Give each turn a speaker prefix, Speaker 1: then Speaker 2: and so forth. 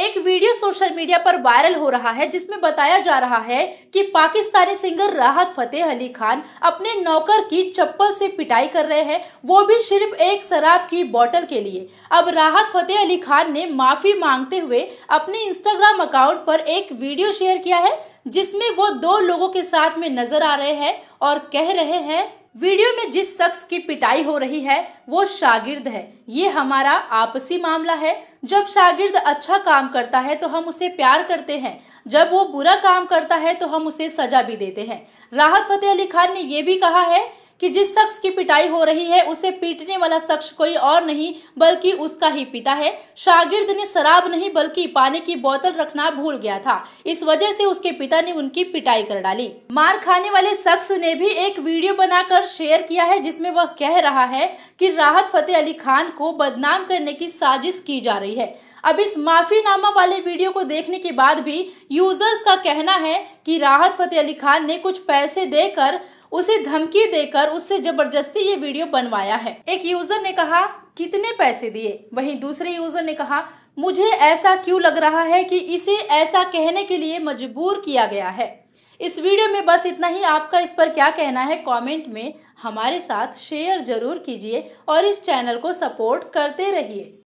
Speaker 1: एक video social media पर viral हो रहा है जिसमें बताया जा रहा है कि पाकिस्तानी सिंगर राहत फतेह अली खान अपने नौकर की चप्पल से पिटाई कर रहे हैं वो भी सिर्फ एक शराब की बोतल के लिए अब राहत फतेह अली खान ने माफी मांगते हुए अपने इंस्टाग्राम अकाउंट पर एक वीडियो शेयर किया है जिसमें वो दो लोगों के साथ में नजर आ रहे हैं और कह रहे हैं वीडियो में जिस शख्स की पिटाई हो रही है वो शागिर्द है ये हमारा आपसी मामला है जब शागिर्द अच्छा काम करता है तो हम उसे प्यार करते हैं जब वो बुरा काम करता है तो हम उसे सजा भी देते हैं राहत फतेह अली खान ने यह भी कहा है कि जिस शख्स की पिटाई हो रही है उसे पीटने वाला शख्स कोई और नहीं बल्कि उसका ही पिता है शागिर्द ने शराब नहीं बल्कि पानी की बोतल रखना भूल गया था इस वजह से उसके पिता ने उनकी पिटाई कर डाली मार खाने वाले शख्स ने भी एक वीडियो बनाकर शेयर किया है जिसमें वह कह रहा है कि राहत फतेह अली खान को बदनाम करने की साजिश की जा रही रही है अब इस माफीनामा वाले वीडियो को देखने के बाद भी यूजर्स का कहना है कि राहत फतेह अली खान ने कुछ पैसे देकर उसे धमकी देकर उससे जबरदस्ती ये वीडियो बनवाया है एक यूजर ने कहा कितने पैसे दिए वहीं दूसरे यूजर ने कहा मुझे ऐसा क्यों लग रहा है कि इसे ऐसा कहने के लिए मजबूर किया गया है इस वीडियो में बस इतना ही आपका इस पर क्या कहना है कमेंट में हमारे साथ शेयर जरूर कीजिए और इस चैनल को सपोर्ट करते रहिए